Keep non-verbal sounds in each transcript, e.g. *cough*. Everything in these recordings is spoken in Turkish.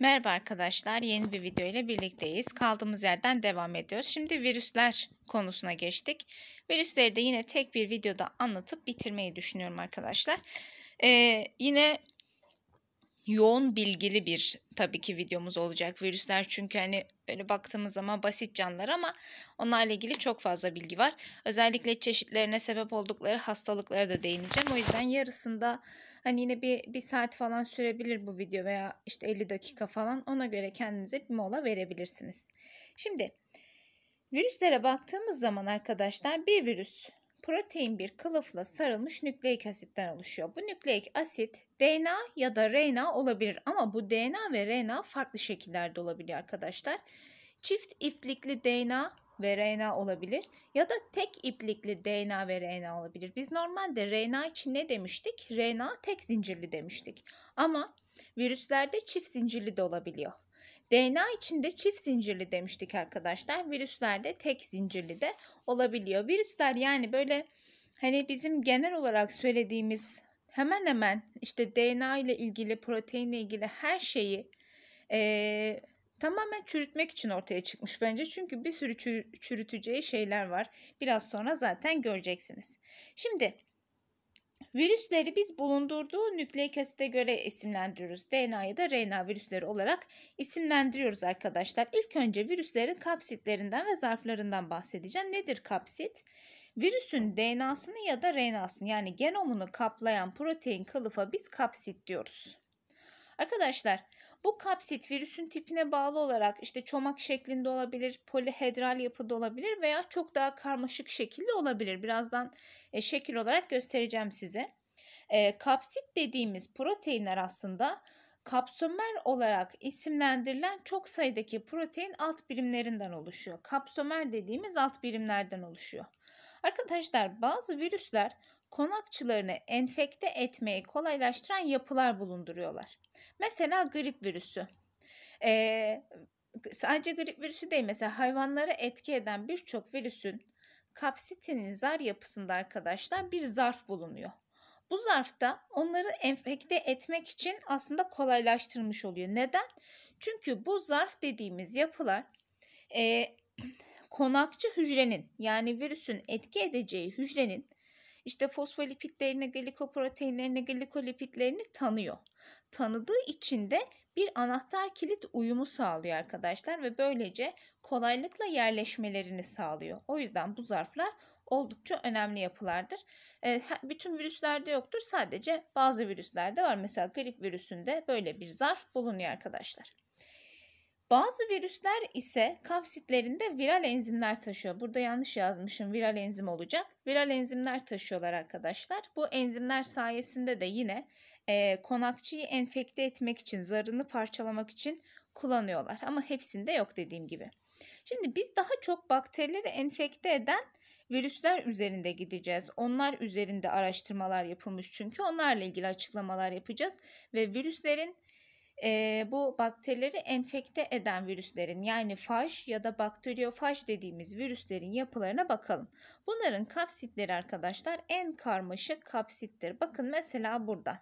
Merhaba arkadaşlar, yeni bir video ile birlikteyiz. Kaldığımız yerden devam ediyoruz. Şimdi virüsler konusuna geçtik. Virüsleri de yine tek bir videoda anlatıp bitirmeyi düşünüyorum arkadaşlar. Ee, yine yoğun bilgili bir tabii ki videomuz olacak virüsler çünkü hani böyle baktığımız zaman basit canlılar ama onlarla ilgili çok fazla bilgi var. Özellikle çeşitlerine sebep oldukları hastalıklara da değineceğim. O yüzden yarısında hani yine bir, bir saat falan sürebilir bu video veya işte 50 dakika falan ona göre kendinize bir mola verebilirsiniz. Şimdi virüslere baktığımız zaman arkadaşlar bir virüs protein bir kılıfla sarılmış nükleik asitten oluşuyor. Bu nükleik asit DNA ya da RNA olabilir ama bu DNA ve RNA farklı şekillerde olabiliyor arkadaşlar. Çift iplikli DNA ve RNA olabilir ya da tek iplikli DNA ve RNA olabilir. Biz normalde RNA için ne demiştik? RNA tek zincirli demiştik. Ama virüslerde çift zincirli de olabiliyor. DNA içinde çift zincirli demiştik arkadaşlar. Virüslerde tek zincirli de olabiliyor. Virüsler yani böyle hani bizim genel olarak söylediğimiz hemen hemen işte DNA ile ilgili, protein ile ilgili her şeyi e, tamamen çürütmek için ortaya çıkmış bence. Çünkü bir sürü çürüteceği şeyler var. Biraz sonra zaten göreceksiniz. Şimdi Virüsleri biz bulundurduğu nükleik asite göre isimlendiriyoruz. DNA'yı da RNA virüsleri olarak isimlendiriyoruz arkadaşlar. İlk önce virüslerin kapsitlerinden ve zarflarından bahsedeceğim. Nedir kapsit? Virüsün DNA'sını ya da RNA'sını yani genomunu kaplayan protein kılıfa biz kapsit diyoruz. Arkadaşlar bu kapsit virüsün tipine bağlı olarak işte çomak şeklinde olabilir, polihedral yapıda olabilir veya çok daha karmaşık şekilde olabilir. Birazdan e, şekil olarak göstereceğim size. E, kapsit dediğimiz proteinler aslında kapsomer olarak isimlendirilen çok sayıdaki protein alt birimlerinden oluşuyor. Kapsomer dediğimiz alt birimlerden oluşuyor. Arkadaşlar bazı virüsler konakçılarını enfekte etmeyi kolaylaştıran yapılar bulunduruyorlar. Mesela grip virüsü. Ee, sadece grip virüsü değil mesela hayvanlara etki eden birçok virüsün kapsitinin zar yapısında arkadaşlar bir zarf bulunuyor. Bu zarfta onları enfekte etmek için aslında kolaylaştırmış oluyor. Neden? Çünkü bu zarf dediğimiz yapılar e, *clears throat* konakçı hücrenin yani virüsün etki edeceği hücrenin işte fosfolipitlerini, glikoproteinlerini, glikolipitlerini tanıyor. Tanıdığı için de bir anahtar kilit uyumu sağlıyor arkadaşlar ve böylece kolaylıkla yerleşmelerini sağlıyor. O yüzden bu zarflar oldukça önemli yapılardır. E, bütün virüslerde yoktur sadece bazı virüslerde var. Mesela grip virüsünde böyle bir zarf bulunuyor arkadaşlar. Bazı virüsler ise kapsitlerinde viral enzimler taşıyor. Burada yanlış yazmışım viral enzim olacak. Viral enzimler taşıyorlar arkadaşlar. Bu enzimler sayesinde de yine e, konakçıyı enfekte etmek için, zarını parçalamak için kullanıyorlar. Ama hepsinde yok dediğim gibi. Şimdi biz daha çok bakterileri enfekte eden virüsler üzerinde gideceğiz. Onlar üzerinde araştırmalar yapılmış çünkü onlarla ilgili açıklamalar yapacağız ve virüslerin e, bu bakterileri enfekte eden virüslerin yani faj ya da bakteriyofaj dediğimiz virüslerin yapılarına bakalım. Bunların kapsitleri arkadaşlar en karmaşık kapsittir. Bakın mesela burada.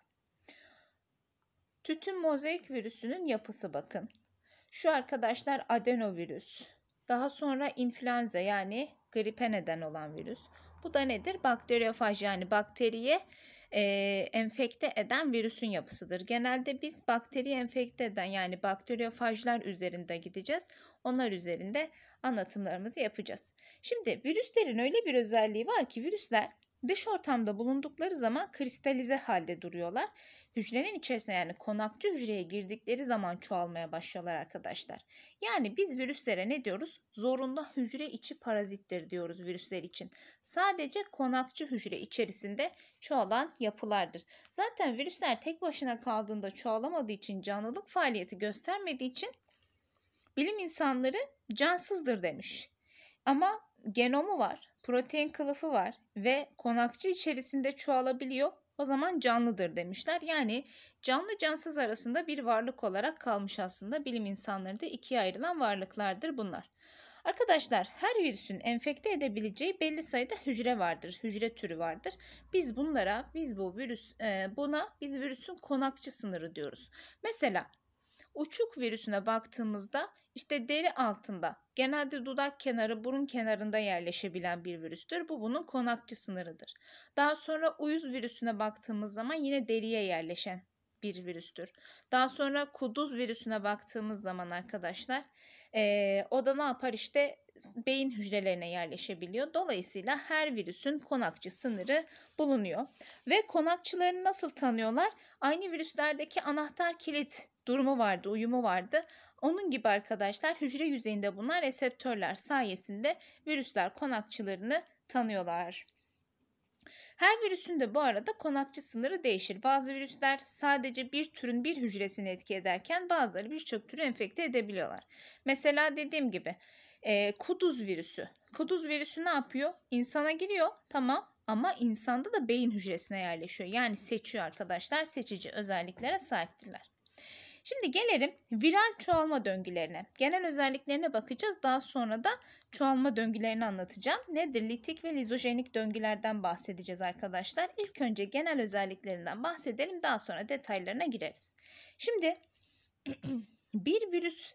Tütün mozaik virüsünün yapısı bakın. Şu arkadaşlar adenovirüs. Daha sonra influenza yani gripe neden olan virüs. Bu da nedir? Bakteriyofaj yani bakteriye e, enfekte eden virüsün yapısıdır. Genelde biz bakteri enfekte eden yani bakteriyofajlar üzerinde gideceğiz. Onlar üzerinde anlatımlarımızı yapacağız. Şimdi virüslerin öyle bir özelliği var ki virüsler Dış ortamda bulundukları zaman kristalize halde duruyorlar. Hücrenin içerisine yani konakçı hücreye girdikleri zaman çoğalmaya başlıyorlar arkadaşlar. Yani biz virüslere ne diyoruz? Zorunda hücre içi parazittir diyoruz virüsler için. Sadece konakçı hücre içerisinde çoğalan yapılardır. Zaten virüsler tek başına kaldığında çoğalamadığı için canlılık faaliyeti göstermediği için bilim insanları cansızdır demiş. Ama genomu var protein kılıfı var ve konakçı içerisinde çoğalabiliyor o zaman canlıdır demişler. Yani canlı cansız arasında bir varlık olarak kalmış aslında bilim insanları da ikiye ayrılan varlıklardır bunlar. Arkadaşlar her virüsün enfekte edebileceği belli sayıda hücre vardır, hücre türü vardır. Biz bunlara, biz bu virüs, e, buna biz virüsün konakçı sınırı diyoruz. Mesela Uçuk virüsüne baktığımızda işte deri altında genelde dudak kenarı burun kenarında yerleşebilen bir virüstür. Bu bunun konakçı sınırıdır. Daha sonra uyuz virüsüne baktığımız zaman yine deriye yerleşen bir virüstür. Daha sonra kuduz virüsüne baktığımız zaman arkadaşlar ee, o da ne yapar işte beyin hücrelerine yerleşebiliyor. Dolayısıyla her virüsün konakçı sınırı bulunuyor. Ve konakçılarını nasıl tanıyorlar? Aynı virüslerdeki anahtar kilit durumu vardı, uyumu vardı. Onun gibi arkadaşlar hücre yüzeyinde bunlar reseptörler sayesinde virüsler konakçılarını tanıyorlar. Her virüsün de bu arada konakçı sınırı değişir. Bazı virüsler sadece bir türün bir hücresini etki ederken bazıları birçok türü enfekte edebiliyorlar. Mesela dediğim gibi e, kuduz virüsü. Kuduz virüsü ne yapıyor? İnsana giriyor tamam ama insanda da beyin hücresine yerleşiyor. Yani seçiyor arkadaşlar seçici özelliklere sahiptirler. Şimdi gelelim viral çoğalma döngülerine. Genel özelliklerine bakacağız. Daha sonra da çoğalma döngülerini anlatacağım. Nedir? Litik ve lizojenik döngülerden bahsedeceğiz arkadaşlar. İlk önce genel özelliklerinden bahsedelim. Daha sonra detaylarına gireriz. Şimdi *clears throat* bir virüs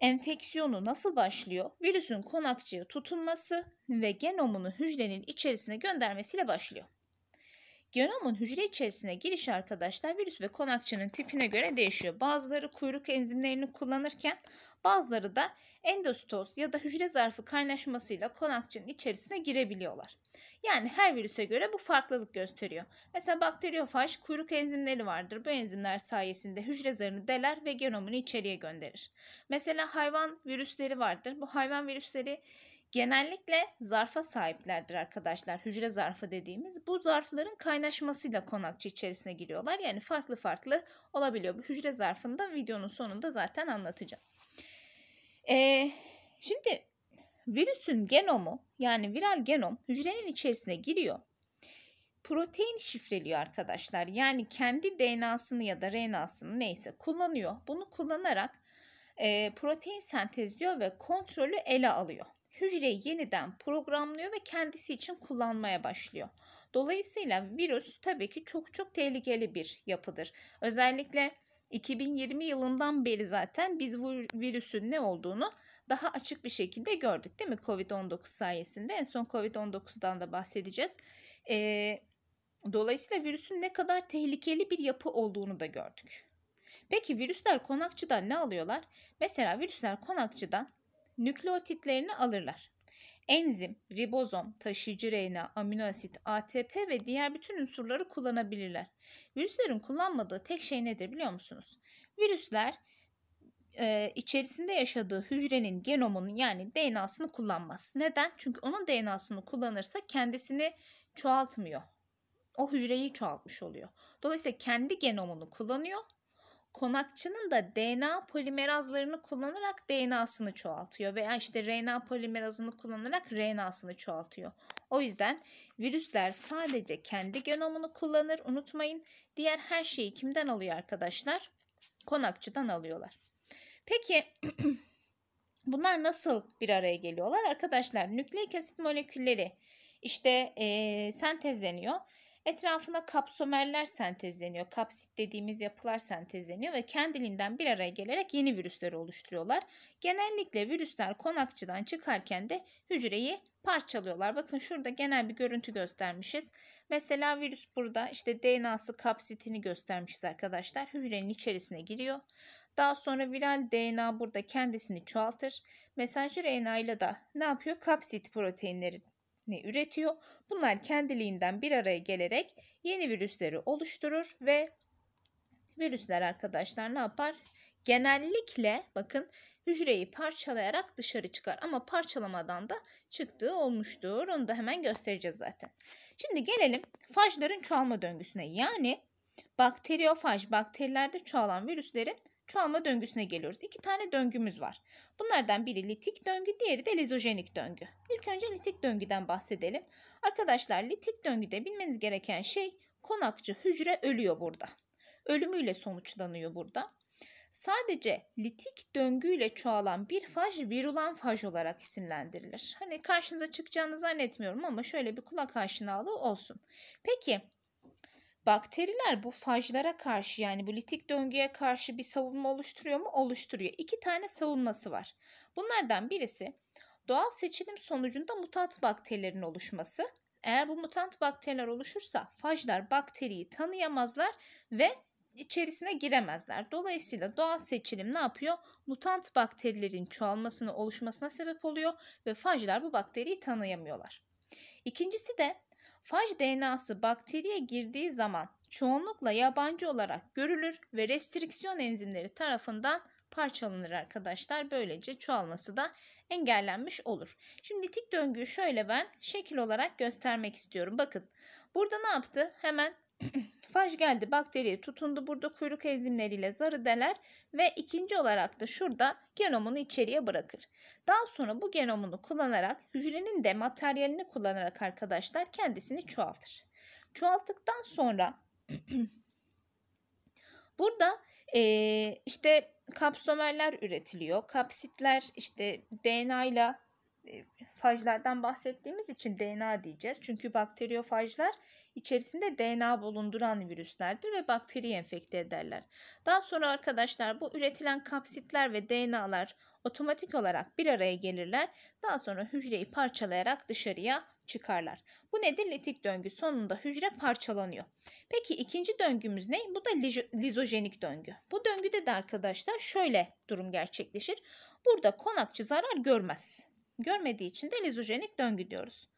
enfeksiyonu nasıl başlıyor? Virüsün konakçıya tutunması ve genomunu hücrenin içerisine göndermesiyle başlıyor. Genomun hücre içerisine giriş arkadaşlar virüs ve konakçının tipine göre değişiyor. Bazıları kuyruk enzimlerini kullanırken bazıları da endostoz ya da hücre zarfı kaynaşmasıyla konakçının içerisine girebiliyorlar. Yani her virüse göre bu farklılık gösteriyor. Mesela bakteriyofaj kuyruk enzimleri vardır. Bu enzimler sayesinde hücre zarını deler ve genomunu içeriye gönderir. Mesela hayvan virüsleri vardır. Bu hayvan virüsleri Genellikle zarfa sahiplerdir arkadaşlar. Hücre zarfı dediğimiz bu zarfların kaynaşmasıyla konakçı içerisine giriyorlar. Yani farklı farklı olabiliyor. Bu hücre zarfını videonun sonunda zaten anlatacağım. Ee, şimdi virüsün genomu yani viral genom hücrenin içerisine giriyor. Protein şifreliyor arkadaşlar. Yani kendi DNA'sını ya da RNA'sını neyse kullanıyor. Bunu kullanarak e, protein sentezliyor ve kontrolü ele alıyor hücreyi yeniden programlıyor ve kendisi için kullanmaya başlıyor. Dolayısıyla virüs tabii ki çok çok tehlikeli bir yapıdır. Özellikle 2020 yılından beri zaten biz bu virüsün ne olduğunu daha açık bir şekilde gördük değil mi Covid-19 sayesinde? En son Covid-19'dan da bahsedeceğiz. Ee, dolayısıyla virüsün ne kadar tehlikeli bir yapı olduğunu da gördük. Peki virüsler konakçıdan ne alıyorlar? Mesela virüsler konakçıdan nükleotitlerini alırlar. Enzim, ribozom, taşıyıcı RNA, amino asit, ATP ve diğer bütün unsurları kullanabilirler. Virüslerin kullanmadığı tek şey nedir biliyor musunuz? Virüsler e, içerisinde yaşadığı hücrenin genomunun yani DNA'sını kullanmaz. Neden? Çünkü onun DNA'sını kullanırsa kendisini çoğaltmıyor. O hücreyi çoğaltmış oluyor. Dolayısıyla kendi genomunu kullanıyor konakçının da DNA polimerazlarını kullanarak DNA'sını çoğaltıyor veya işte RNA polimerazını kullanarak RNA'sını çoğaltıyor. O yüzden virüsler sadece kendi genomunu kullanır unutmayın. Diğer her şeyi kimden alıyor arkadaşlar? Konakçıdan alıyorlar. Peki *clears throat* bunlar nasıl bir araya geliyorlar? Arkadaşlar nükleik asit molekülleri işte e, sentezleniyor Etrafına kapsomerler sentezleniyor. Kapsit dediğimiz yapılar sentezleniyor ve kendiliğinden bir araya gelerek yeni virüsleri oluşturuyorlar. Genellikle virüsler konakçıdan çıkarken de hücreyi parçalıyorlar. Bakın şurada genel bir görüntü göstermişiz. Mesela virüs burada işte DNA'sı kapsitini göstermişiz arkadaşlar. Hücrenin içerisine giriyor. Daha sonra viral DNA burada kendisini çoğaltır. Mesajcı RNA ile de ne yapıyor? Kapsit proteinleri ne üretiyor. Bunlar kendiliğinden bir araya gelerek yeni virüsleri oluşturur ve virüsler arkadaşlar ne yapar? Genellikle bakın hücreyi parçalayarak dışarı çıkar ama parçalamadan da çıktığı olmuştur. Onu da hemen göstereceğiz zaten. Şimdi gelelim fajların çoğalma döngüsüne. Yani bakteriyofaj bakterilerde çoğalan virüslerin çoğalma döngüsüne geliyoruz. İki tane döngümüz var. Bunlardan biri litik döngü, diğeri de lizojenik döngü. İlk önce litik döngüden bahsedelim. Arkadaşlar litik döngüde bilmeniz gereken şey konakçı hücre ölüyor burada. Ölümüyle sonuçlanıyor burada. Sadece litik döngüyle çoğalan bir faj virulan faj olarak isimlendirilir. Hani karşınıza çıkacağını zannetmiyorum ama şöyle bir kulak aşinalığı olsun. Peki Bakteriler bu fajlara karşı yani bu litik döngüye karşı bir savunma oluşturuyor mu? Oluşturuyor. İki tane savunması var. Bunlardan birisi doğal seçilim sonucunda mutant bakterilerin oluşması. Eğer bu mutant bakteriler oluşursa fajlar bakteriyi tanıyamazlar ve içerisine giremezler. Dolayısıyla doğal seçilim ne yapıyor? Mutant bakterilerin çoğalmasına, oluşmasına sebep oluyor ve fajlar bu bakteriyi tanıyamıyorlar. İkincisi de Faj DNA'sı bakteriye girdiği zaman çoğunlukla yabancı olarak görülür ve restriksiyon enzimleri tarafından parçalanır arkadaşlar. Böylece çoğalması da engellenmiş olur. Şimdi tik döngüyü şöyle ben şekil olarak göstermek istiyorum. Bakın burada ne yaptı? Hemen Faj geldi bakteriye tutundu. Burada kuyruk enzimleriyle zarı deler ve ikinci olarak da şurada genomunu içeriye bırakır. Daha sonra bu genomunu kullanarak hücrenin de materyalini kullanarak arkadaşlar kendisini çoğaltır. Çoğalttıktan sonra *clears throat* burada e, işte kapsomerler üretiliyor. Kapsitler işte DNA ile fajlardan bahsettiğimiz için DNA diyeceğiz. Çünkü bakteriyofajlar içerisinde DNA bulunduran virüslerdir ve bakteriyi enfekte ederler. Daha sonra arkadaşlar bu üretilen kapsitler ve DNA'lar otomatik olarak bir araya gelirler. Daha sonra hücreyi parçalayarak dışarıya çıkarlar. Bu nedir? Litik döngü sonunda hücre parçalanıyor. Peki ikinci döngümüz ne? Bu da lizojenik döngü. Bu döngüde de arkadaşlar şöyle durum gerçekleşir. Burada konakçı zarar görmez görmediği için de lizojenik döngü diyoruz.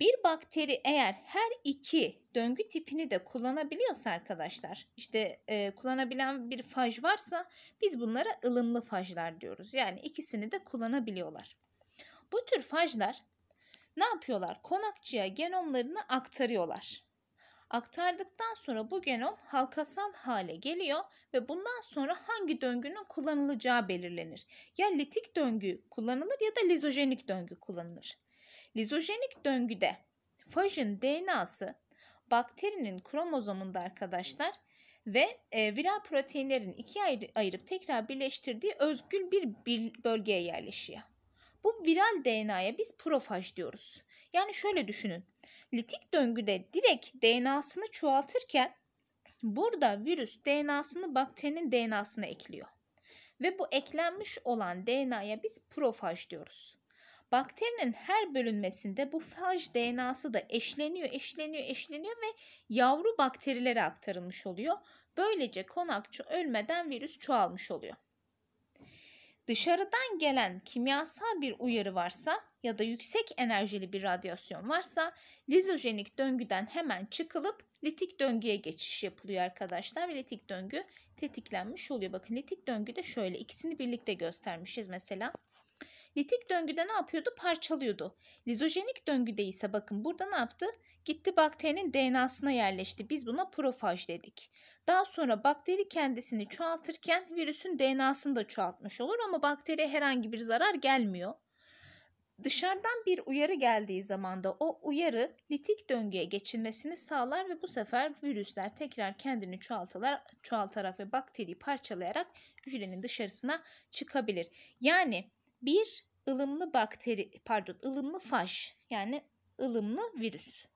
Bir bakteri eğer her iki döngü tipini de kullanabiliyorsa arkadaşlar, işte e, kullanabilen bir faj varsa biz bunlara ılımlı fajlar diyoruz. Yani ikisini de kullanabiliyorlar. Bu tür fajlar ne yapıyorlar? Konakçıya genomlarını aktarıyorlar. Aktardıktan sonra bu genom halkasal hale geliyor ve bundan sonra hangi döngünün kullanılacağı belirlenir. Ya litik döngü kullanılır ya da lizojenik döngü kullanılır. Lizojenik döngüde fajın DNA'sı bakterinin kromozomunda arkadaşlar ve e, viral proteinlerin ikiye ayrı ayırıp tekrar birleştirdiği özgül bir, bir bölgeye yerleşiyor. Bu viral DNA'ya biz profaj diyoruz. Yani şöyle düşünün litik döngüde direkt DNA'sını çoğaltırken burada virüs DNA'sını bakterinin DNA'sına ekliyor. Ve bu eklenmiş olan DNA'ya biz profaj diyoruz. Bakterinin her bölünmesinde bu faj DNA'sı da eşleniyor, eşleniyor, eşleniyor ve yavru bakterilere aktarılmış oluyor. Böylece konakçı ölmeden virüs çoğalmış oluyor dışarıdan gelen kimyasal bir uyarı varsa ya da yüksek enerjili bir radyasyon varsa lizojenik döngüden hemen çıkılıp litik döngüye geçiş yapılıyor arkadaşlar ve litik döngü tetiklenmiş oluyor. Bakın litik döngü de şöyle ikisini birlikte göstermişiz mesela. Litik döngüde ne yapıyordu? Parçalıyordu. Lizojenik döngüde ise bakın burada ne yaptı? Gitti bakterinin DNA'sına yerleşti. Biz buna profaj dedik. Daha sonra bakteri kendisini çoğaltırken virüsün DNA'sını da çoğaltmış olur ama bakteriye herhangi bir zarar gelmiyor. Dışarıdan bir uyarı geldiği zaman da o uyarı litik döngüye geçilmesini sağlar ve bu sefer virüsler tekrar kendini çoğaltalar, çoğaltarak ve bakteriyi parçalayarak hücrenin dışarısına çıkabilir. Yani bir ılımlı bakteri pardon ılımlı faj yani ılımlı virüs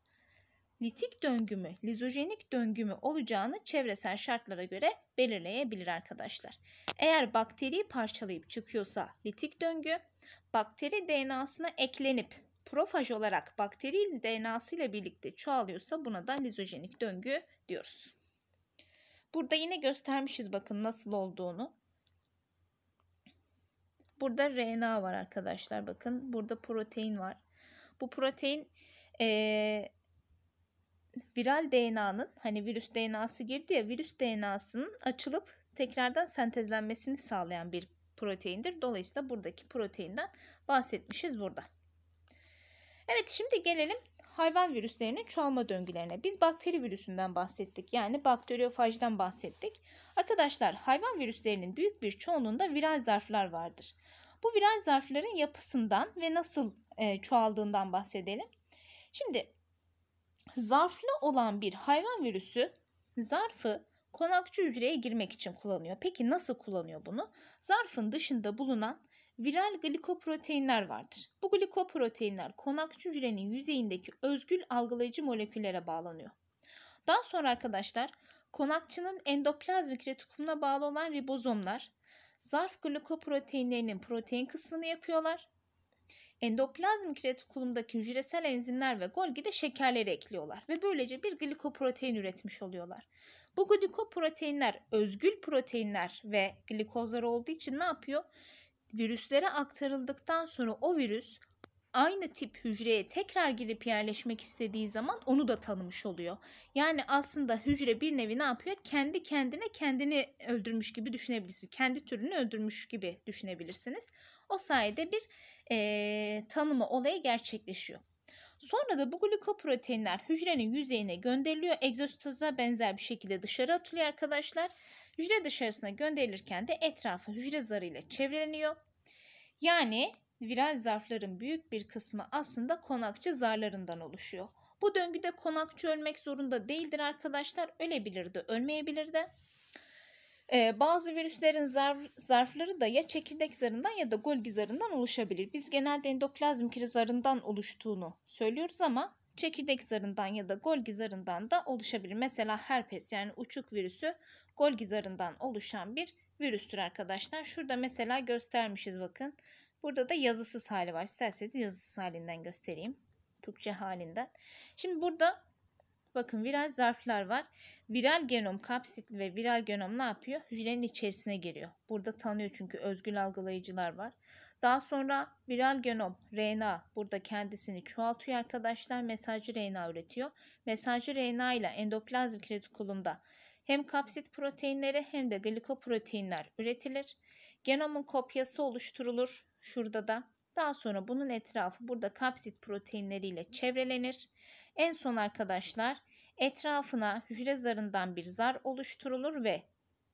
litik döngü mü, lizojenik döngü mü olacağını çevresel şartlara göre belirleyebilir arkadaşlar. Eğer bakteri parçalayıp çıkıyorsa litik döngü, bakteri DNA'sına eklenip profaj olarak bakteri DNA'sı ile birlikte çoğalıyorsa buna da lizojenik döngü diyoruz. Burada yine göstermişiz bakın nasıl olduğunu. Burada RNA var arkadaşlar bakın. Burada protein var. Bu protein ee, viral DNA'nın hani virüs DNA'sı girdi ya virüs DNA'sının açılıp tekrardan sentezlenmesini sağlayan bir proteindir. Dolayısıyla buradaki proteinden bahsetmişiz burada. Evet şimdi gelelim hayvan virüslerinin çoğalma döngülerine. Biz bakteri virüsünden bahsettik. Yani bakteriyofajdan bahsettik. Arkadaşlar hayvan virüslerinin büyük bir çoğunluğunda viral zarflar vardır. Bu viral zarfların yapısından ve nasıl e, çoğaldığından bahsedelim. Şimdi zarflı olan bir hayvan virüsü zarfı konakçı hücreye girmek için kullanıyor. Peki nasıl kullanıyor bunu? Zarfın dışında bulunan viral glikoproteinler vardır. Bu glikoproteinler konakçı hücrenin yüzeyindeki özgül algılayıcı moleküllere bağlanıyor. Daha sonra arkadaşlar konakçının endoplazmik retikulumuna bağlı olan ribozomlar zarf glikoproteinlerinin protein kısmını yapıyorlar. Endoplazmik retikulumdaki hücresel enzimler ve Golgi'de şekerleri ekliyorlar ve böylece bir glikoprotein üretmiş oluyorlar. Bu glikoproteinler özgül proteinler ve glikozlar olduğu için ne yapıyor? Virüslere aktarıldıktan sonra o virüs aynı tip hücreye tekrar girip yerleşmek istediği zaman onu da tanımış oluyor. Yani aslında hücre bir nevi ne yapıyor? Kendi kendine kendini öldürmüş gibi düşünebilirsiniz. Kendi türünü öldürmüş gibi düşünebilirsiniz. O sayede bir e, tanımı olayı gerçekleşiyor. Sonra da bu glikoproteinler hücrenin yüzeyine gönderiliyor. Egzostoza benzer bir şekilde dışarı atılıyor arkadaşlar. Hücre dışarısına gönderilirken de etrafı hücre zarıyla çevreleniyor. Yani viral zarfların büyük bir kısmı aslında konakçı zarlarından oluşuyor. Bu döngüde konakçı ölmek zorunda değildir arkadaşlar. Ölebilir de ölmeyebilir de. Ee, bazı virüslerin zarf, zarfları da ya çekirdek zarından ya da Golgi zarından oluşabilir. Biz genelde endoplazm kiri zarından oluştuğunu söylüyoruz ama çekirdek zarından ya da Golgi zarından da oluşabilir. Mesela herpes yani uçuk virüsü Golgi zarından oluşan bir virüstür arkadaşlar. Şurada mesela göstermişiz bakın. Burada da yazısız hali var. İsterseniz yazısız halinden göstereyim. Türkçe halinden. Şimdi burada Bakın viral zarflar var. Viral genom kapsitli ve viral genom ne yapıyor? Hücrenin içerisine giriyor. Burada tanıyor çünkü özgül algılayıcılar var. Daha sonra viral genom RNA burada kendisini çoğaltıyor arkadaşlar. Mesajcı RNA üretiyor. Mesajcı RNA ile endoplazmik retikulumda hem kapsit proteinleri hem de glikoproteinler üretilir. Genomun kopyası oluşturulur şurada da. Daha sonra bunun etrafı burada kapsit proteinleriyle çevrelenir. En son arkadaşlar etrafına hücre zarından bir zar oluşturulur ve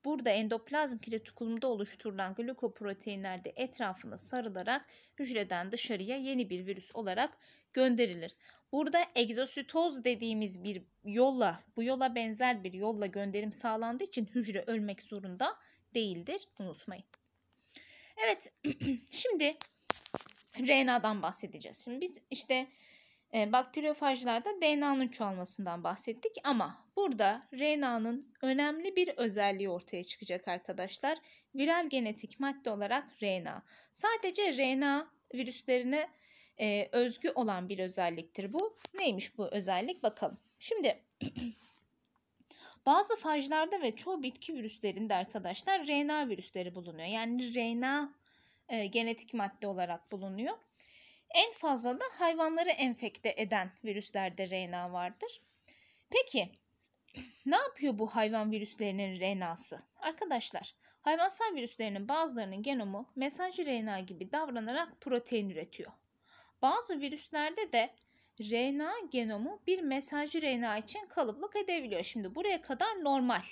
burada endoplazm kiretikulumda oluşturulan glikoproteinler de etrafına sarılarak hücreden dışarıya yeni bir virüs olarak gönderilir. Burada egzositoz dediğimiz bir yolla, bu yola benzer bir yolla gönderim sağlandığı için hücre ölmek zorunda değildir. Unutmayın. Evet, *clears throat* şimdi RNA'dan bahsedeceğiz. Şimdi biz işte e, bakteriyofajlarda DNA'nın çoğalmasından bahsettik ama burada RNA'nın önemli bir özelliği ortaya çıkacak arkadaşlar. Viral genetik madde olarak RNA. Sadece RNA virüslerine e, özgü olan bir özelliktir bu. Neymiş bu özellik bakalım. Şimdi *clears throat* bazı fajlarda ve çoğu bitki virüslerinde arkadaşlar RNA virüsleri bulunuyor. Yani RNA e, genetik madde olarak bulunuyor. En fazla da hayvanları enfekte eden virüslerde RNA vardır. Peki ne yapıyor bu hayvan virüslerinin RNA'sı? Arkadaşlar, hayvansal virüslerinin bazılarının genomu mesaj RNA gibi davranarak protein üretiyor. Bazı virüslerde de RNA genomu bir mesaj RNA için kalıplık edebiliyor. Şimdi buraya kadar normal.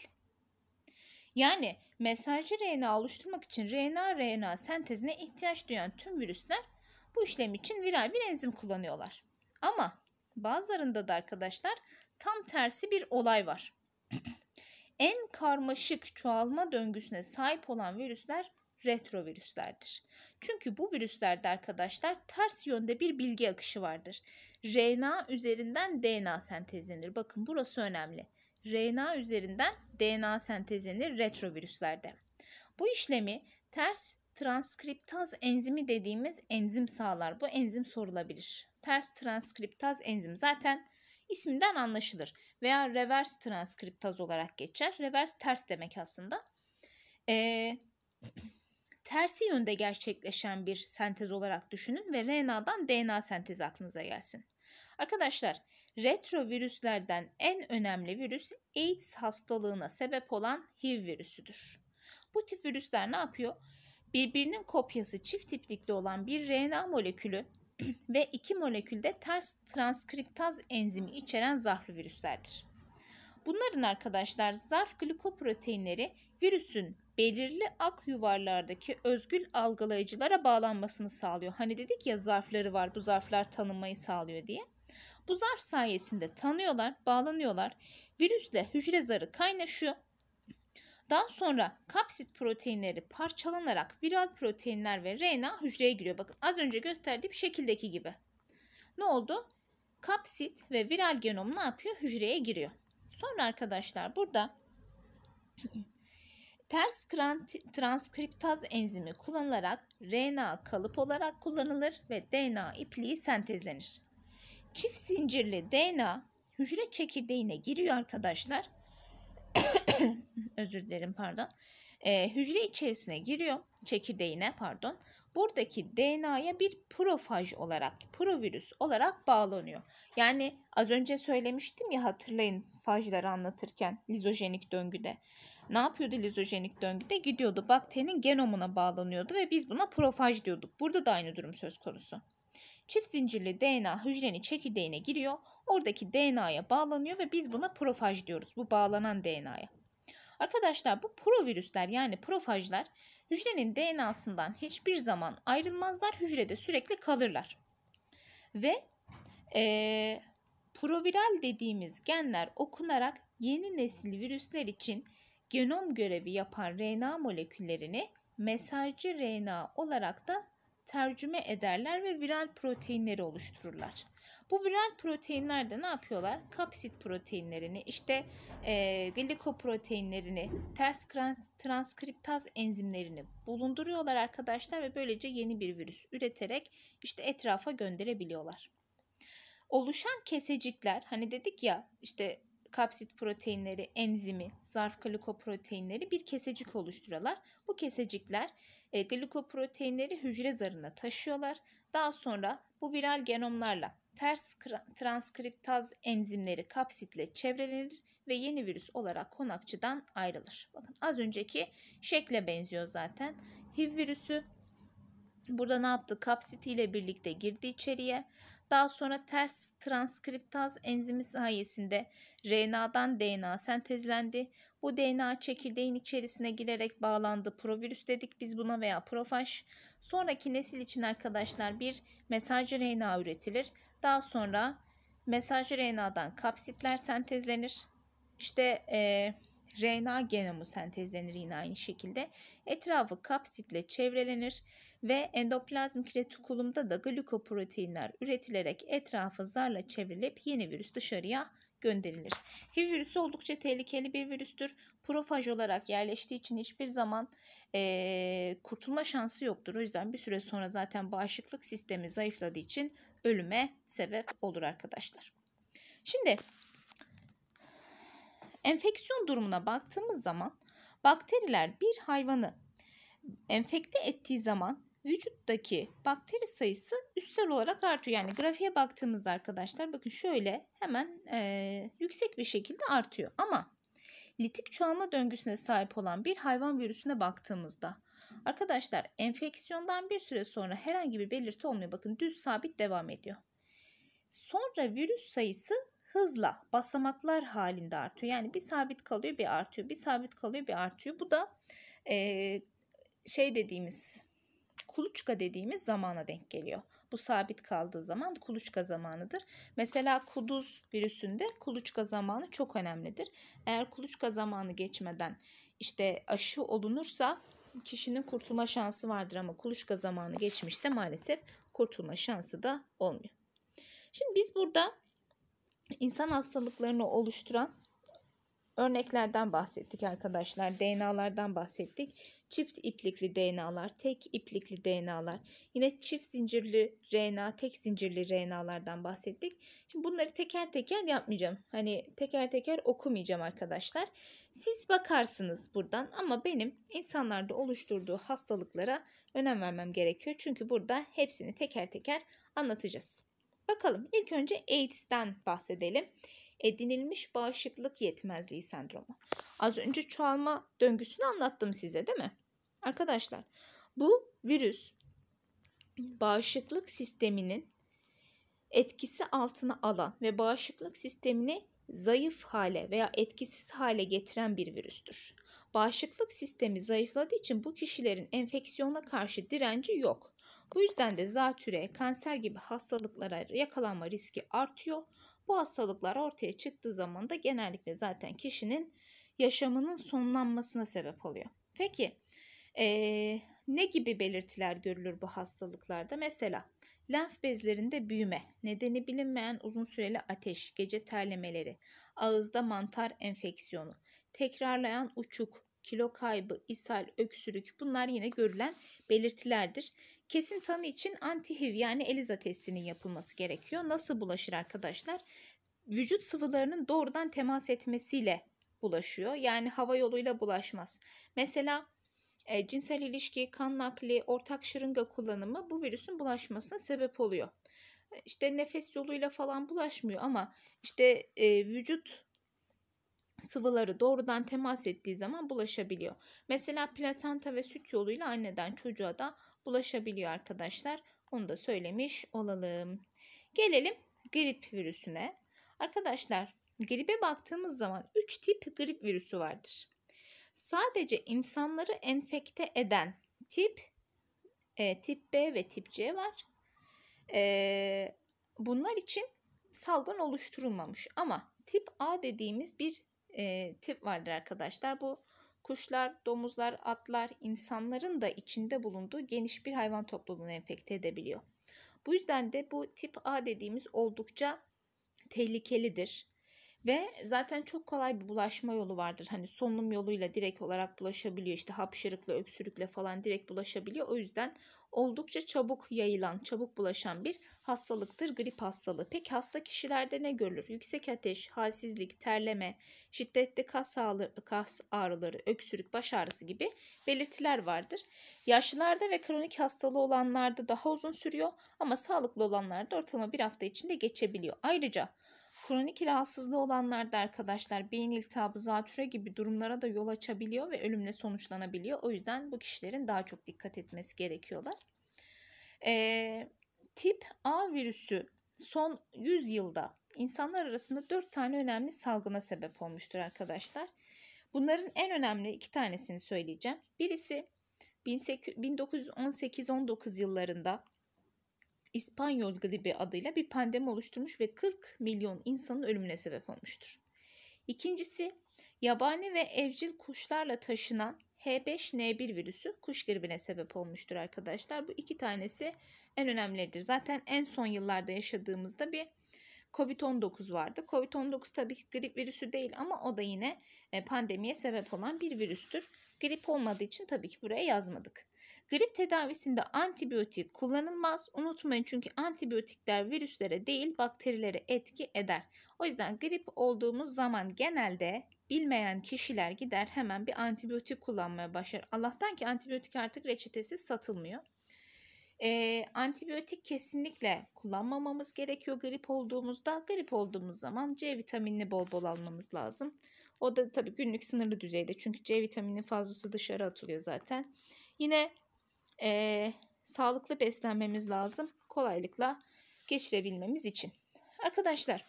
Yani mesajcı RNA oluşturmak için RNA-RNA sentezine ihtiyaç duyan tüm virüsler bu işlem için viral bir enzim kullanıyorlar. Ama bazılarında da arkadaşlar tam tersi bir olay var. *clears throat* en karmaşık çoğalma döngüsüne sahip olan virüsler retrovirüslerdir. Çünkü bu virüslerde arkadaşlar ters yönde bir bilgi akışı vardır. RNA üzerinden DNA sentezlenir. Bakın burası önemli. RNA üzerinden DNA sentezlenir retrovirüslerde. Bu işlemi ters transkriptaz enzimi dediğimiz enzim sağlar. Bu enzim sorulabilir. Ters transkriptaz enzim zaten isminden anlaşılır veya reverse transkriptaz olarak geçer. Reverse ters demek aslında. Ee, tersi yönde gerçekleşen bir sentez olarak düşünün ve RNA'dan DNA sentezi aklınıza gelsin. Arkadaşlar Retrovirüslerden en önemli virüs AIDS hastalığına sebep olan HIV virüsüdür. Bu tip virüsler ne yapıyor? Birbirinin kopyası çift tiplikli olan bir RNA molekülü *clears throat* ve iki molekülde ters transkriptaz enzimi içeren zarflı virüslerdir. Bunların arkadaşlar zarf glikoproteinleri virüsün belirli ak yuvarlardaki özgül algılayıcılara bağlanmasını sağlıyor. Hani dedik ya zarfları var bu zarflar tanınmayı sağlıyor diye. Bu zar sayesinde tanıyorlar, bağlanıyorlar. Virüsle hücre zarı kaynaşıyor. Daha sonra kapsit proteinleri parçalanarak viral proteinler ve RNA hücreye giriyor. Bakın az önce gösterdiğim şekildeki gibi. Ne oldu? Kapsit ve viral genom ne yapıyor? Hücreye giriyor. Sonra arkadaşlar burada *clears throat* ters transkriptaz enzimi kullanılarak RNA kalıp olarak kullanılır ve DNA ipliği sentezlenir. Çift zincirli DNA hücre çekirdeğine giriyor arkadaşlar. *coughs* Özür dilerim pardon. Ee, hücre içerisine giriyor çekirdeğine pardon. Buradaki DNA'ya bir profaj olarak, provirüs olarak bağlanıyor. Yani az önce söylemiştim ya hatırlayın fajları anlatırken lizojenik döngüde. Ne yapıyordu lizojenik döngüde? Gidiyordu bakterinin genomuna bağlanıyordu ve biz buna profaj diyorduk. Burada da aynı durum söz konusu. Çift zincirli DNA hücrenin çekirdeğine giriyor. Oradaki DNA'ya bağlanıyor ve biz buna profaj diyoruz. Bu bağlanan DNA'ya. Arkadaşlar bu provirüsler yani profajlar hücrenin DNA'sından hiçbir zaman ayrılmazlar. Hücrede sürekli kalırlar. Ve ee, proviral dediğimiz genler okunarak yeni nesil virüsler için genom görevi yapan RNA moleküllerini mesajcı RNA olarak da tercüme ederler ve viral proteinleri oluştururlar. Bu viral proteinler de ne yapıyorlar? Kapsit proteinlerini, işte e, glikoproteinlerini, ters transkriptaz enzimlerini bulunduruyorlar arkadaşlar ve böylece yeni bir virüs üreterek işte etrafa gönderebiliyorlar. Oluşan kesecikler hani dedik ya işte kapsit proteinleri, enzimi, zarf glikoproteinleri bir kesecik oluşturuyorlar. Bu kesecikler e, glikoproteinleri hücre zarına taşıyorlar. Daha sonra bu viral genomlarla ters transkriptaz enzimleri kapsitle çevrelenir ve yeni virüs olarak konakçıdan ayrılır. Bakın az önceki şekle benziyor zaten. HIV virüsü burada ne yaptı? Kapsit ile birlikte girdi içeriye. Daha sonra ters transkriptaz enzimi sayesinde RNA'dan DNA sentezlendi. Bu DNA çekirdeğin içerisine girerek bağlandı. Provirüs dedik biz buna veya profaj. Sonraki nesil için arkadaşlar bir mesajcı RNA üretilir. Daha sonra mesajcı RNA'dan kapsitler sentezlenir. İşte eee RNA genomu sentezlenir yine aynı şekilde. Etrafı kapsitle çevrelenir ve endoplazmik retikulumda da glikoproteinler üretilerek etrafı zarla çevrilip yeni virüs dışarıya gönderilir. HIV virüsü oldukça tehlikeli bir virüstür. Profaj olarak yerleştiği için hiçbir zaman e, kurtulma şansı yoktur. O yüzden bir süre sonra zaten bağışıklık sistemi zayıfladığı için ölüme sebep olur arkadaşlar. Şimdi enfeksiyon durumuna baktığımız zaman bakteriler bir hayvanı enfekte ettiği zaman vücuttaki bakteri sayısı üstsel olarak artıyor. Yani grafiğe baktığımızda arkadaşlar bakın şöyle hemen e, yüksek bir şekilde artıyor. Ama litik çoğalma döngüsüne sahip olan bir hayvan virüsüne baktığımızda arkadaşlar enfeksiyondan bir süre sonra herhangi bir belirti olmuyor. Bakın düz sabit devam ediyor. Sonra virüs sayısı hızla basamaklar halinde artıyor. Yani bir sabit kalıyor bir artıyor, bir sabit kalıyor bir artıyor. Bu da e, şey dediğimiz kuluçka dediğimiz zamana denk geliyor. Bu sabit kaldığı zaman kuluçka zamanıdır. Mesela kuduz virüsünde kuluçka zamanı çok önemlidir. Eğer kuluçka zamanı geçmeden işte aşı olunursa kişinin kurtulma şansı vardır ama kuluçka zamanı geçmişse maalesef kurtulma şansı da olmuyor. Şimdi biz burada insan hastalıklarını oluşturan örneklerden bahsettik arkadaşlar. DNA'lardan bahsettik çift iplikli DNA'lar, tek iplikli DNA'lar, yine çift zincirli RNA, tek zincirli RNA'lardan bahsettik. Şimdi bunları teker teker yapmayacağım. Hani teker teker okumayacağım arkadaşlar. Siz bakarsınız buradan ama benim insanlarda oluşturduğu hastalıklara önem vermem gerekiyor. Çünkü burada hepsini teker teker anlatacağız. Bakalım ilk önce AIDS'ten bahsedelim. Edinilmiş bağışıklık yetmezliği sendromu. Az önce çoğalma döngüsünü anlattım size değil mi? Arkadaşlar bu virüs bağışıklık sisteminin etkisi altına alan ve bağışıklık sistemini zayıf hale veya etkisiz hale getiren bir virüstür. Bağışıklık sistemi zayıfladığı için bu kişilerin enfeksiyona karşı direnci yok. Bu yüzden de zatüre, kanser gibi hastalıklara yakalanma riski artıyor. Bu hastalıklar ortaya çıktığı zaman da genellikle zaten kişinin yaşamının sonlanmasına sebep oluyor. Peki ee, ne gibi belirtiler görülür bu hastalıklarda? Mesela lenf bezlerinde büyüme, nedeni bilinmeyen uzun süreli ateş, gece terlemeleri, ağızda mantar enfeksiyonu, tekrarlayan uçuk, kilo kaybı, ishal, öksürük bunlar yine görülen belirtilerdir. Kesin tanı için anti-HIV yani ELISA testinin yapılması gerekiyor. Nasıl bulaşır arkadaşlar? Vücut sıvılarının doğrudan temas etmesiyle bulaşıyor. Yani hava yoluyla bulaşmaz. Mesela e, cinsel ilişki, kan nakli, ortak şırınga kullanımı bu virüsün bulaşmasına sebep oluyor. E, işte nefes yoluyla falan bulaşmıyor ama işte e, vücut sıvıları doğrudan temas ettiği zaman bulaşabiliyor. Mesela plasenta ve süt yoluyla anneden çocuğa da bulaşabiliyor arkadaşlar. Onu da söylemiş olalım. Gelelim grip virüsüne. Arkadaşlar gribe baktığımız zaman 3 tip grip virüsü vardır. Sadece insanları enfekte eden tip e, tip B ve tip C var. E, bunlar için salgın oluşturulmamış ama tip A dediğimiz bir e, tip vardır arkadaşlar. Bu kuşlar, domuzlar, atlar, insanların da içinde bulunduğu geniş bir hayvan topluluğunu enfekte edebiliyor. Bu yüzden de bu tip A dediğimiz oldukça tehlikelidir. Ve zaten çok kolay bir bulaşma yolu vardır. Hani solunum yoluyla direkt olarak bulaşabiliyor. İşte hapşırıkla, öksürükle falan direkt bulaşabiliyor. O yüzden oldukça çabuk yayılan, çabuk bulaşan bir hastalıktır grip hastalığı. Peki hasta kişilerde ne görülür? Yüksek ateş, halsizlik, terleme, şiddetli kas, ağrı, kas ağrıları, öksürük, baş ağrısı gibi belirtiler vardır. Yaşlılarda ve kronik hastalığı olanlarda daha uzun sürüyor ama sağlıklı olanlarda ortalama bir hafta içinde geçebiliyor. Ayrıca Kronik rahatsızlığı da arkadaşlar beyin iltihabı, zatüre gibi durumlara da yol açabiliyor ve ölümle sonuçlanabiliyor. O yüzden bu kişilerin daha çok dikkat etmesi gerekiyorlar. E, tip A virüsü son 100 yılda insanlar arasında 4 tane önemli salgına sebep olmuştur arkadaşlar. Bunların en önemli iki tanesini söyleyeceğim. Birisi 1918-19 yıllarında İspanyol gribi adıyla bir pandemi oluşturmuş ve 40 milyon insanın ölümüne sebep olmuştur. İkincisi yabani ve evcil kuşlarla taşınan H5N1 virüsü kuş gribine sebep olmuştur arkadaşlar. Bu iki tanesi en önemlileridir. Zaten en son yıllarda yaşadığımızda bir COVID-19 vardı. COVID-19 tabii ki grip virüsü değil ama o da yine e, pandemiye sebep olan bir virüstür. Grip olmadığı için tabii ki buraya yazmadık. Grip tedavisinde antibiyotik kullanılmaz. Unutmayın çünkü antibiyotikler virüslere değil bakterilere etki eder. O yüzden grip olduğumuz zaman genelde bilmeyen kişiler gider hemen bir antibiyotik kullanmaya başlar. Allah'tan ki antibiyotik artık reçetesiz satılmıyor. Ee, antibiyotik kesinlikle kullanmamamız gerekiyor grip olduğumuzda. Grip olduğumuz zaman C vitaminini bol bol almamız lazım. O da tabii günlük sınırlı düzeyde çünkü C vitamini fazlası dışarı atılıyor zaten. Yine e, sağlıklı beslenmemiz lazım kolaylıkla geçirebilmemiz için. Arkadaşlar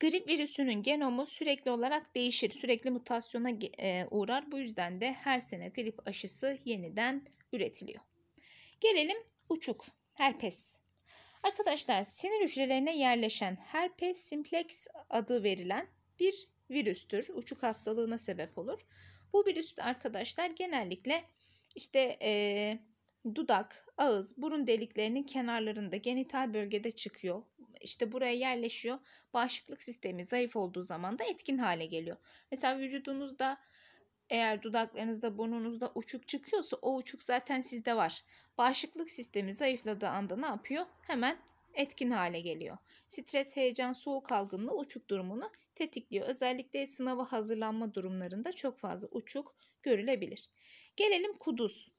grip virüsünün genomu sürekli olarak değişir. Sürekli mutasyona e, uğrar. Bu yüzden de her sene grip aşısı yeniden üretiliyor. Gelelim uçuk, herpes. Arkadaşlar sinir hücrelerine yerleşen herpes simplex adı verilen bir virüstür. Uçuk hastalığına sebep olur. Bu virüs arkadaşlar genellikle işte e, dudak, ağız, burun deliklerinin kenarlarında genital bölgede çıkıyor. İşte buraya yerleşiyor. Bağışıklık sistemi zayıf olduğu zaman da etkin hale geliyor. Mesela vücudunuzda eğer dudaklarınızda burnunuzda uçuk çıkıyorsa o uçuk zaten sizde var. Bağışıklık sistemi zayıfladığı anda ne yapıyor? Hemen etkin hale geliyor. Stres, heyecan, soğuk algınlığı uçuk durumunu tetikliyor. Özellikle sınava hazırlanma durumlarında çok fazla uçuk görülebilir. Gelelim kuduz.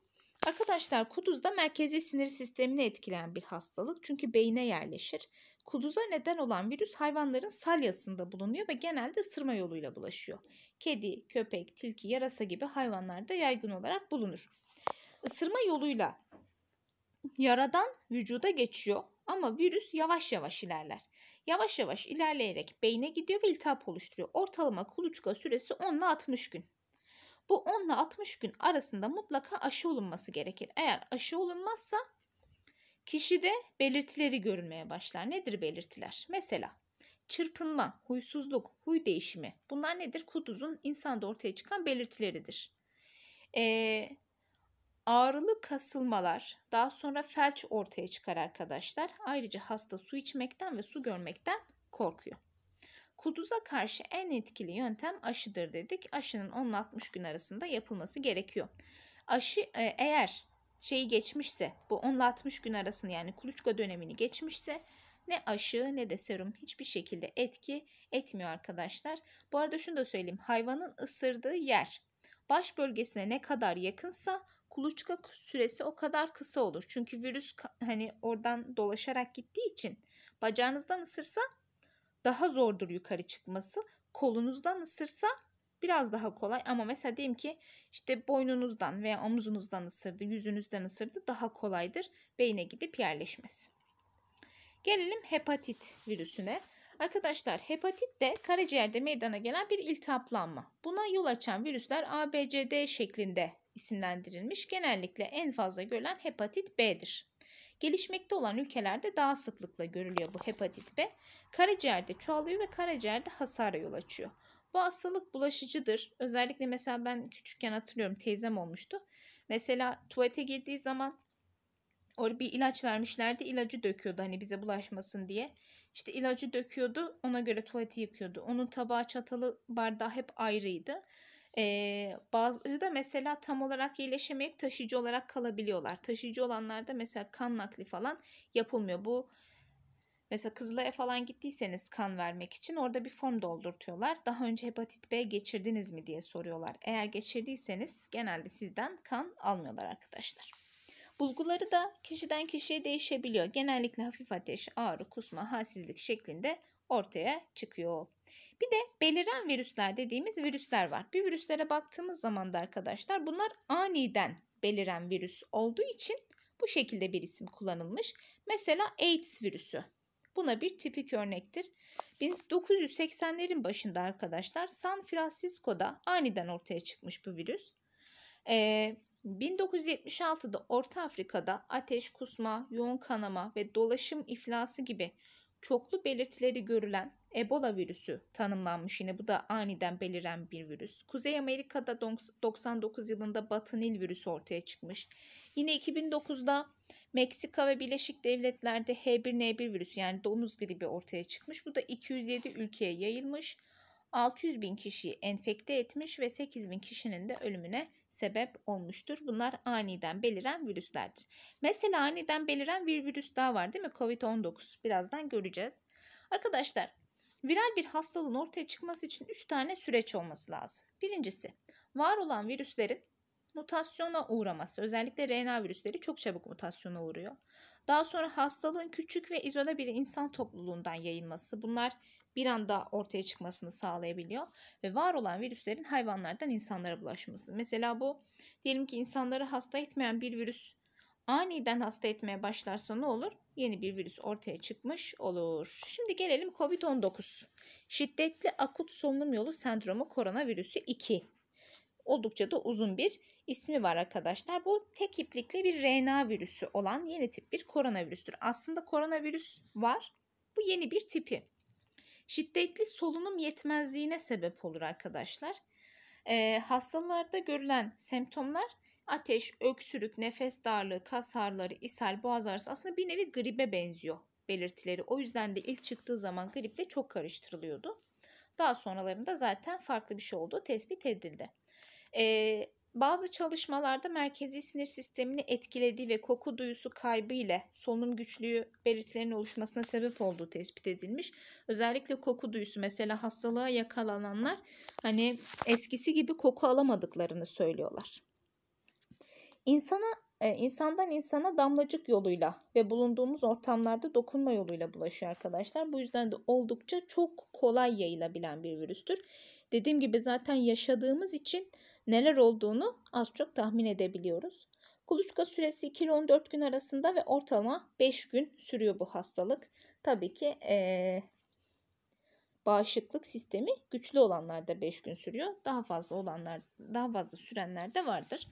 Arkadaşlar kuduz da merkezi sinir sistemini etkileyen bir hastalık çünkü beyne yerleşir. Kuduza neden olan virüs hayvanların salyasında bulunuyor ve genelde ısırma yoluyla bulaşıyor. Kedi, köpek, tilki, yarasa gibi hayvanlarda yaygın olarak bulunur. Isırma yoluyla yaradan vücuda geçiyor ama virüs yavaş yavaş ilerler. Yavaş yavaş ilerleyerek beyne gidiyor ve iltihap oluşturuyor. Ortalama kuluçka süresi 10 ile 60 gün. Bu 10 ile 60 gün arasında mutlaka aşı olunması gerekir. Eğer aşı olunmazsa kişide belirtileri görülmeye başlar. Nedir belirtiler? Mesela çırpınma, huysuzluk, huy değişimi bunlar nedir? Kuduzun insanda ortaya çıkan belirtileridir. Ee, ağrılı kasılmalar daha sonra felç ortaya çıkar arkadaşlar. Ayrıca hasta su içmekten ve su görmekten korkuyor. Kuduza karşı en etkili yöntem aşıdır dedik. Aşının 10-60 gün arasında yapılması gerekiyor. Aşı e, eğer şeyi geçmişse bu 10-60 gün arasını yani kuluçka dönemini geçmişse ne aşı ne de serum hiçbir şekilde etki etmiyor arkadaşlar. Bu arada şunu da söyleyeyim hayvanın ısırdığı yer baş bölgesine ne kadar yakınsa kuluçka süresi o kadar kısa olur. Çünkü virüs hani oradan dolaşarak gittiği için bacağınızdan ısırsa daha zordur yukarı çıkması. Kolunuzdan ısırsa biraz daha kolay ama mesela diyelim ki işte boynunuzdan veya omuzunuzdan ısırdı, yüzünüzden ısırdı daha kolaydır beyne gidip yerleşmesi. Gelelim hepatit virüsüne. Arkadaşlar hepatit de karaciğerde meydana gelen bir iltihaplanma. Buna yol açan virüsler ABCD şeklinde isimlendirilmiş. Genellikle en fazla görülen hepatit B'dir. Gelişmekte olan ülkelerde daha sıklıkla görülüyor bu hepatit B. Karaciğerde çoğalıyor ve karaciğerde hasara yol açıyor. Bu hastalık bulaşıcıdır. Özellikle mesela ben küçükken hatırlıyorum teyzem olmuştu. Mesela tuvalete girdiği zaman Orada bir ilaç vermişlerdi. İlacı döküyordu hani bize bulaşmasın diye. İşte ilacı döküyordu. Ona göre tuvaleti yıkıyordu. Onun tabağı, çatalı, bardağı hep ayrıydı. Ee, bazıları da mesela tam olarak iyileşemeyip taşıcı olarak kalabiliyorlar. Taşıyıcı olanlarda mesela kan nakli falan yapılmıyor. Bu Mesela Kızılay'a falan gittiyseniz kan vermek için orada bir form doldurtuyorlar. Daha önce hepatit B geçirdiniz mi diye soruyorlar. Eğer geçirdiyseniz genelde sizden kan almıyorlar arkadaşlar. Bulguları da kişiden kişiye değişebiliyor. Genellikle hafif ateş, ağrı, kusma, halsizlik şeklinde ortaya çıkıyor. Bir de beliren virüsler dediğimiz virüsler var. Bir virüslere baktığımız zaman da arkadaşlar bunlar aniden beliren virüs olduğu için bu şekilde bir isim kullanılmış. Mesela AIDS virüsü. Buna bir tipik örnektir. 1980'lerin başında arkadaşlar San Francisco'da aniden ortaya çıkmış bu virüs. Ee, 1976'da Orta Afrika'da ateş, kusma, yoğun kanama ve dolaşım iflası gibi çoklu belirtileri görülen Ebola virüsü tanımlanmış yine bu da aniden beliren bir virüs. Kuzey Amerika'da 99 yılında Batı Nil virüsü ortaya çıkmış. Yine 2009'da Meksika ve Birleşik Devletler'de H1N1 virüsü yani domuz gribi ortaya çıkmış. Bu da 207 ülkeye yayılmış. 600 bin kişiyi enfekte etmiş ve 8 bin kişinin de ölümüne sebep olmuştur. Bunlar aniden beliren virüslerdir. Mesela aniden beliren bir virüs daha var değil mi? Covid-19 birazdan göreceğiz. Arkadaşlar viral bir hastalığın ortaya çıkması için 3 tane süreç olması lazım. Birincisi var olan virüslerin mutasyona uğraması. Özellikle RNA virüsleri çok çabuk mutasyona uğruyor. Daha sonra hastalığın küçük ve izole bir insan topluluğundan yayılması. Bunlar bir anda ortaya çıkmasını sağlayabiliyor ve var olan virüslerin hayvanlardan insanlara bulaşması. Mesela bu diyelim ki insanları hasta etmeyen bir virüs aniden hasta etmeye başlarsa ne olur? Yeni bir virüs ortaya çıkmış olur. Şimdi gelelim COVID-19. Şiddetli akut solunum yolu sendromu koronavirüsü 2. Oldukça da uzun bir ismi var arkadaşlar. Bu tek iplikli bir RNA virüsü olan yeni tip bir koronavirüstür. Aslında koronavirüs var. Bu yeni bir tipi şiddetli solunum yetmezliğine sebep olur arkadaşlar. E, hastalarda görülen semptomlar ateş, öksürük, nefes darlığı, kas ağrıları, ishal, boğaz ağrısı aslında bir nevi gribe benziyor belirtileri. O yüzden de ilk çıktığı zaman griple çok karıştırılıyordu. Daha sonralarında zaten farklı bir şey olduğu tespit edildi. E, bazı çalışmalarda merkezi sinir sistemini etkilediği ve koku duyusu kaybı ile solunum güçlüğü belirtilerinin oluşmasına sebep olduğu tespit edilmiş. Özellikle koku duyusu mesela hastalığa yakalananlar hani eskisi gibi koku alamadıklarını söylüyorlar. İnsana e, insandan insana damlacık yoluyla ve bulunduğumuz ortamlarda dokunma yoluyla bulaşıyor arkadaşlar. Bu yüzden de oldukça çok kolay yayılabilen bir virüstür. Dediğim gibi zaten yaşadığımız için neler olduğunu az çok tahmin edebiliyoruz. Kuluçka süresi 2 ile 14 gün arasında ve ortalama 5 gün sürüyor bu hastalık. Tabii ki ee, bağışıklık sistemi güçlü olanlarda 5 gün sürüyor. Daha fazla olanlar, daha fazla sürenler de vardır.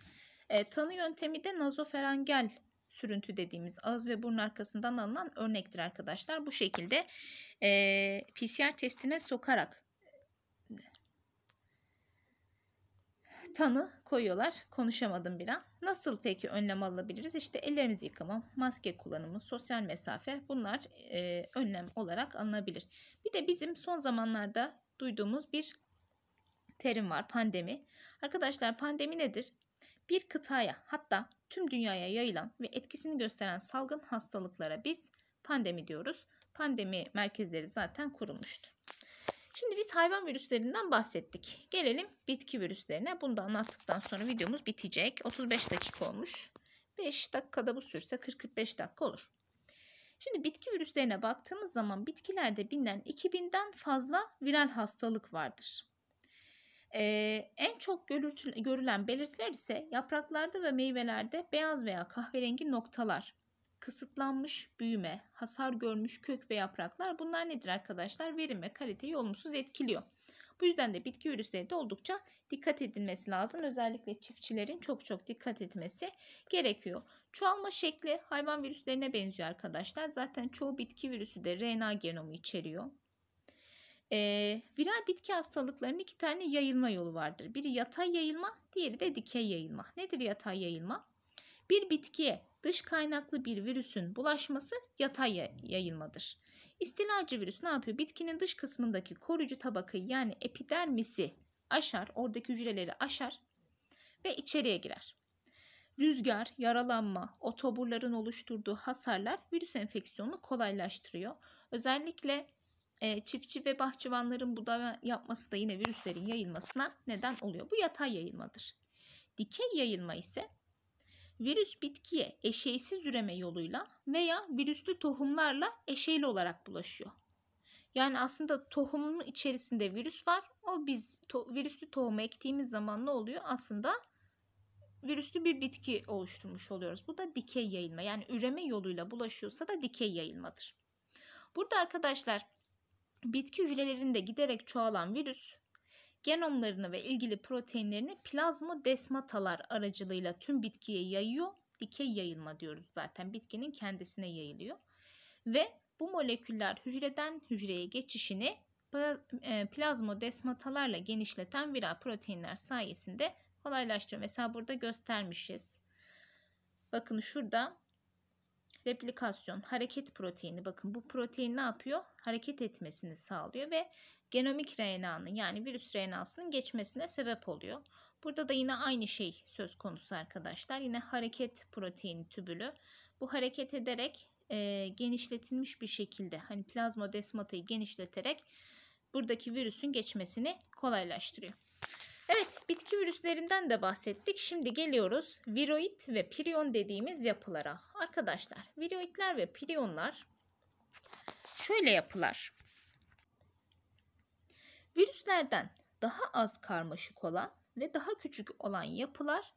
E, tanı yöntemi de nazoferangel sürüntü dediğimiz ağız ve burun arkasından alınan örnektir arkadaşlar. Bu şekilde e, PCR testine sokarak tanı koyuyorlar. Konuşamadım bir an. Nasıl peki önlem alabiliriz? İşte ellerimizi yıkama, maske kullanımı, sosyal mesafe bunlar e, önlem olarak alınabilir. Bir de bizim son zamanlarda duyduğumuz bir terim var pandemi. Arkadaşlar pandemi nedir? Bir kıtaya hatta tüm dünyaya yayılan ve etkisini gösteren salgın hastalıklara biz pandemi diyoruz. Pandemi merkezleri zaten kurulmuştu. Şimdi biz hayvan virüslerinden bahsettik. Gelelim bitki virüslerine. Bunu da anlattıktan sonra videomuz bitecek. 35 dakika olmuş. 5 dakikada bu sürse 40-45 dakika olur. Şimdi bitki virüslerine baktığımız zaman bitkilerde binden 2000'den fazla viral hastalık vardır. Ee, en çok görülen belirtiler ise yapraklarda ve meyvelerde beyaz veya kahverengi noktalar, kısıtlanmış büyüme, hasar görmüş kök ve yapraklar bunlar nedir arkadaşlar? Verim ve kaliteyi olumsuz etkiliyor. Bu yüzden de bitki virüsleri de oldukça dikkat edilmesi lazım. Özellikle çiftçilerin çok çok dikkat etmesi gerekiyor. Çoğalma şekli hayvan virüslerine benziyor arkadaşlar. Zaten çoğu bitki virüsü de RNA genomu içeriyor. Ee, viral bitki hastalıklarının iki tane yayılma yolu vardır. Biri yatay yayılma, diğeri de dikey yayılma. Nedir yatay yayılma? Bir bitkiye dış kaynaklı bir virüsün bulaşması yatay yayılmadır. İstilacı virüs ne yapıyor? Bitkinin dış kısmındaki koruyucu tabakayı yani epidermisi aşar, oradaki hücreleri aşar ve içeriye girer. Rüzgar, yaralanma, otoburların oluşturduğu hasarlar virüs enfeksiyonunu kolaylaştırıyor. Özellikle e, çiftçi ve bahçıvanların bu da yapması da yine virüslerin yayılmasına neden oluyor. Bu yatay yayılmadır. Dikey yayılma ise Virüs bitkiye eşeysiz üreme yoluyla veya virüslü tohumlarla eşeyli olarak bulaşıyor. Yani aslında tohumun içerisinde virüs var. O biz to- virüslü tohumu ektiğimiz zaman ne oluyor? Aslında virüslü bir bitki oluşturmuş oluyoruz. Bu da dikey yayılma. Yani üreme yoluyla bulaşıyorsa da dikey yayılmadır. Burada arkadaşlar bitki hücrelerinde giderek çoğalan virüs genomlarını ve ilgili proteinlerini desmatalar aracılığıyla tüm bitkiye yayıyor. Dikey yayılma diyoruz zaten bitkinin kendisine yayılıyor. Ve bu moleküller hücreden hücreye geçişini e, plazmodesmatalarla genişleten viral proteinler sayesinde kolaylaştırıyor. Mesela burada göstermişiz. Bakın şurada replikasyon, hareket proteini. Bakın bu protein ne yapıyor? Hareket etmesini sağlıyor ve genomik RNA'nın yani virüs RNA'sının geçmesine sebep oluyor. Burada da yine aynı şey söz konusu arkadaşlar. Yine hareket proteini tübülü. Bu hareket ederek e, genişletilmiş bir şekilde hani plazma desmatayı genişleterek buradaki virüsün geçmesini kolaylaştırıyor. Evet bitki virüslerinden de bahsettik. Şimdi geliyoruz viroid ve prion dediğimiz yapılara. Arkadaşlar viroidler ve prionlar şöyle yapılar. Virüslerden daha az karmaşık olan ve daha küçük olan yapılar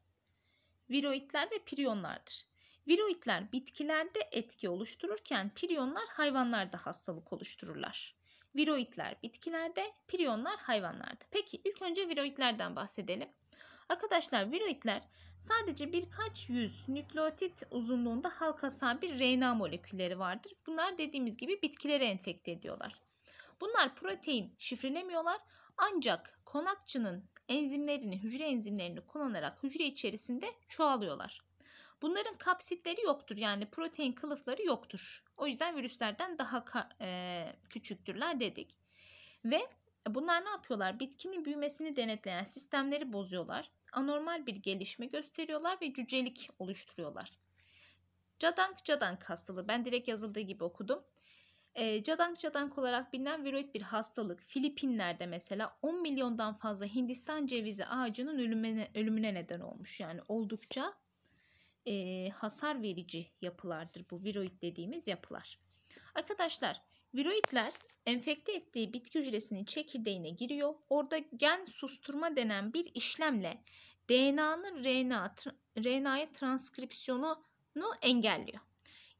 viroidler ve priyonlardır. Viroidler bitkilerde etki oluştururken priyonlar hayvanlarda hastalık oluştururlar. Viroidler bitkilerde, priyonlar hayvanlarda. Peki ilk önce viroidlerden bahsedelim. Arkadaşlar viroidler sadece birkaç yüz nükleotit uzunluğunda halkasal bir RNA molekülleri vardır. Bunlar dediğimiz gibi bitkileri enfekte ediyorlar. Bunlar protein şifrelemiyorlar ancak konakçının enzimlerini, hücre enzimlerini kullanarak hücre içerisinde çoğalıyorlar. Bunların kapsitleri yoktur yani protein kılıfları yoktur. O yüzden virüslerden daha e, küçüktürler dedik. Ve bunlar ne yapıyorlar? Bitkinin büyümesini denetleyen sistemleri bozuyorlar. Anormal bir gelişme gösteriyorlar ve cücelik oluşturuyorlar. Cadank cadank hastalığı ben direkt yazıldığı gibi okudum. E, cadank cadank olarak bilinen viroid bir hastalık Filipinler'de mesela 10 milyondan fazla Hindistan cevizi ağacının ölümüne, ölümüne neden olmuş. Yani oldukça e, hasar verici yapılardır bu viroid dediğimiz yapılar. Arkadaşlar viroidler enfekte ettiği bitki hücresinin çekirdeğine giriyor. Orada gen susturma denen bir işlemle DNA'nın RNA, RNA'ya transkripsiyonunu engelliyor.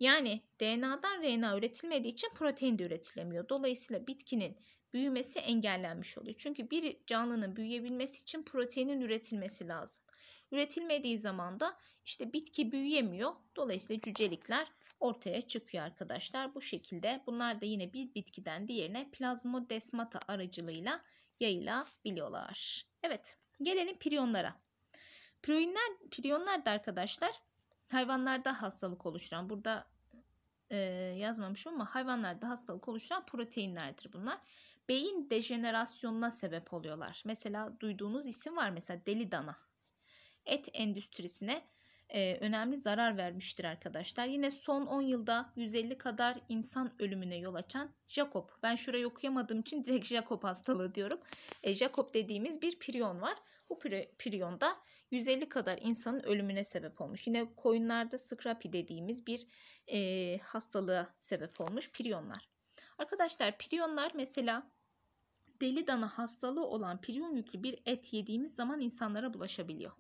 Yani DNA'dan RNA üretilmediği için protein de üretilemiyor. Dolayısıyla bitkinin büyümesi engellenmiş oluyor. Çünkü bir canlının büyüyebilmesi için proteinin üretilmesi lazım. Üretilmediği zaman da işte bitki büyüyemiyor. Dolayısıyla cücelikler ortaya çıkıyor arkadaşlar. Bu şekilde bunlar da yine bir bitkiden diğerine plazmodesmata aracılığıyla yayılabiliyorlar. Evet gelelim priyonlara. Priyonlar, priyonlar da arkadaşlar hayvanlarda hastalık oluşturan burada e, yazmamışım ama hayvanlarda hastalık oluşturan proteinlerdir bunlar. Beyin dejenerasyonuna sebep oluyorlar. Mesela duyduğunuz isim var mesela deli dana. Et endüstrisine e, önemli zarar vermiştir arkadaşlar. Yine son 10 yılda 150 kadar insan ölümüne yol açan Jacob. Ben şurayı okuyamadığım için direkt Jacob hastalığı diyorum. E, Jacob dediğimiz bir priyon var. Bu da 150 kadar insanın ölümüne sebep olmuş. Yine koyunlarda skrapi dediğimiz bir e, hastalığa sebep olmuş priyonlar. Arkadaşlar priyonlar mesela deli dana hastalığı olan priyon yüklü bir et yediğimiz zaman insanlara bulaşabiliyor.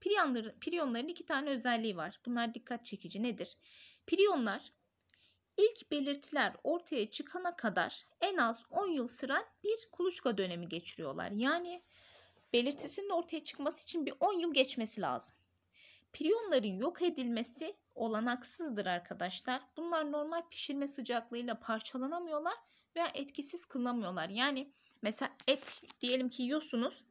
Priyonların, priyonların iki tane özelliği var. Bunlar dikkat çekici nedir? Priyonlar ilk belirtiler ortaya çıkana kadar en az 10 yıl süren bir kuluçka dönemi geçiriyorlar. Yani belirtisinin ortaya çıkması için bir 10 yıl geçmesi lazım. Priyonların yok edilmesi olanaksızdır arkadaşlar. Bunlar normal pişirme sıcaklığıyla parçalanamıyorlar veya etkisiz kılınamıyorlar. Yani mesela et diyelim ki yiyorsunuz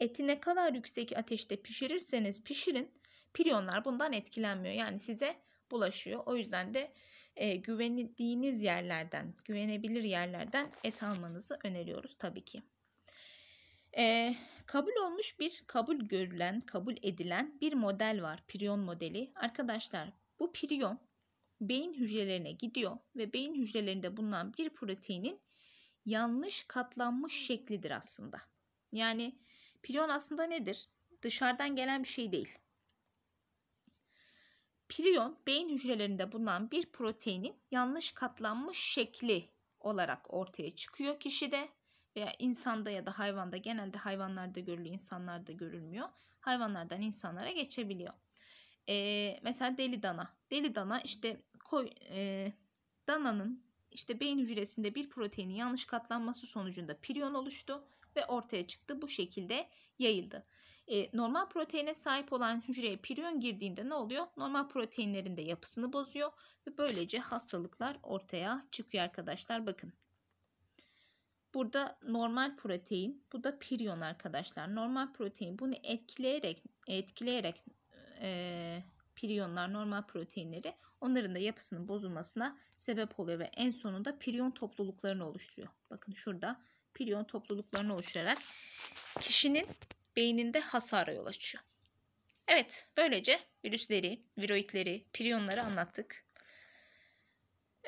eti ne kadar yüksek ateşte pişirirseniz pişirin piryonlar bundan etkilenmiyor. Yani size bulaşıyor. O yüzden de e, güvendiğiniz yerlerden, güvenebilir yerlerden et almanızı öneriyoruz tabii ki. E, kabul olmuş bir, kabul görülen, kabul edilen bir model var. Priyon modeli. Arkadaşlar bu priyon beyin hücrelerine gidiyor ve beyin hücrelerinde bulunan bir proteinin yanlış katlanmış şeklidir aslında. Yani Prion aslında nedir? Dışarıdan gelen bir şey değil. Prion beyin hücrelerinde bulunan bir proteinin yanlış katlanmış şekli olarak ortaya çıkıyor kişide veya insanda ya da hayvanda genelde hayvanlarda görülüyor insanlarda görülmüyor. Hayvanlardan insanlara geçebiliyor. Ee, mesela deli dana. Deli dana işte koy, e, dananın işte beyin hücresinde bir proteinin yanlış katlanması sonucunda prion oluştu ve ortaya çıktı. Bu şekilde yayıldı. E, normal proteine sahip olan hücreye priyon girdiğinde ne oluyor? Normal proteinlerin de yapısını bozuyor ve böylece hastalıklar ortaya çıkıyor arkadaşlar. Bakın. Burada normal protein, bu da priyon arkadaşlar. Normal protein bunu etkileyerek etkileyerek e, priyonlar, normal proteinleri onların da yapısının bozulmasına sebep oluyor ve en sonunda priyon topluluklarını oluşturuyor. Bakın şurada priyon topluluklarını oluşturarak kişinin beyninde hasara yol açıyor. Evet, böylece virüsleri, viroidleri, priyonları anlattık.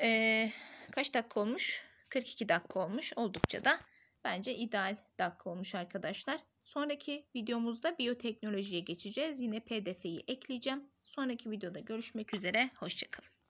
Ee, kaç dakika olmuş? 42 dakika olmuş. Oldukça da bence ideal dakika olmuş arkadaşlar. Sonraki videomuzda biyoteknolojiye geçeceğiz. Yine pdf'yi ekleyeceğim. Sonraki videoda görüşmek üzere. Hoşçakalın.